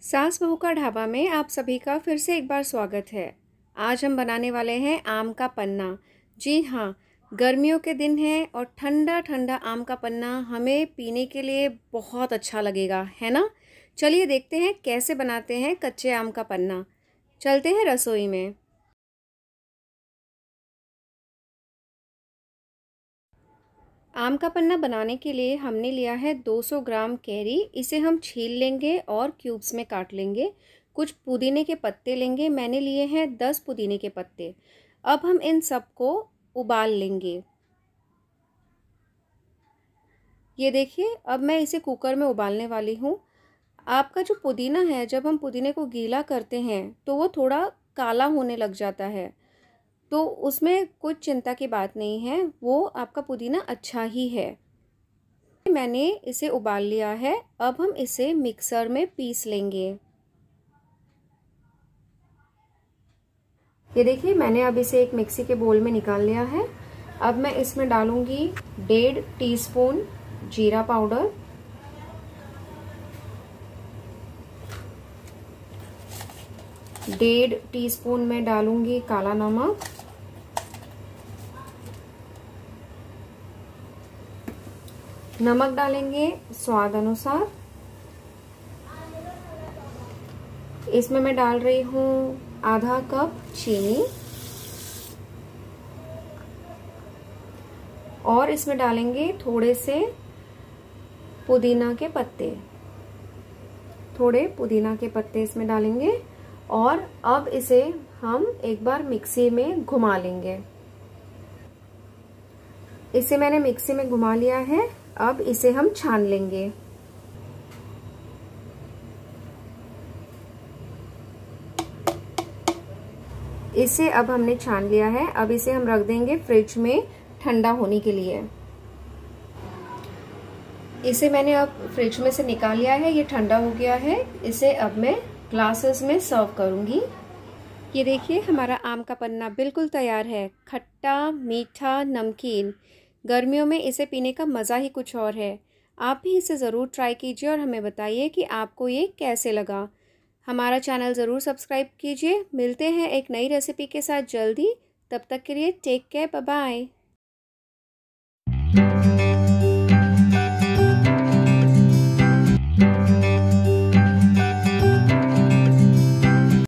सास बहू का ढाबा में आप सभी का फिर से एक बार स्वागत है आज हम बनाने वाले हैं आम का पन्ना जी हाँ गर्मियों के दिन हैं और ठंडा ठंडा आम का पन्ना हमें पीने के लिए बहुत अच्छा लगेगा है ना चलिए देखते हैं कैसे बनाते हैं कच्चे आम का पन्ना चलते हैं रसोई में आम का पन्ना बनाने के लिए हमने लिया है 200 ग्राम कैरी इसे हम छील लेंगे और क्यूब्स में काट लेंगे कुछ पुदीने के पत्ते लेंगे मैंने लिए हैं 10 पुदीने के पत्ते अब हम इन सबको उबाल लेंगे ये देखिए अब मैं इसे कुकर में उबालने वाली हूँ आपका जो पुदीना है जब हम पुदीने को गीला करते हैं तो वो थोड़ा काला होने लग जाता है तो उसमें कुछ चिंता की बात नहीं है वो आपका पुदीना अच्छा ही है मैंने इसे उबाल लिया है अब हम इसे मिक्सर में पीस लेंगे ये देखिए मैंने अब इसे एक मिक्सी के बोल में निकाल लिया है अब मैं इसमें डालूंगी डेढ़ टीस्पून जीरा पाउडर डेढ़ टीस्पून में डालूंगी काला नमक नमक डालेंगे स्वाद अनुसार इसमें मैं डाल रही हूं आधा कप चीनी और इसमें डालेंगे थोड़े से पुदीना के पत्ते थोड़े पुदीना के पत्ते इसमें डालेंगे और अब इसे हम एक बार मिक्सी में घुमा लेंगे इसे मैंने मिक्सी में घुमा लिया है अब इसे हम छान लेंगे इसे अब हमने छान लिया है अब इसे हम रख देंगे फ्रिज में ठंडा होने के लिए इसे मैंने अब फ्रिज में से निकाल लिया है ये ठंडा हो गया है इसे अब मैं ग्लासेस में सर्व करूँगी ये देखिए हमारा आम का पन्ना बिल्कुल तैयार है खट्टा मीठा नमकीन गर्मियों में इसे पीने का मज़ा ही कुछ और है आप भी इसे ज़रूर ट्राई कीजिए और हमें बताइए कि आपको ये कैसे लगा हमारा चैनल ज़रूर सब्सक्राइब कीजिए मिलते हैं एक नई रेसिपी के साथ जल्दी तब तक के लिए टेक केयर बाय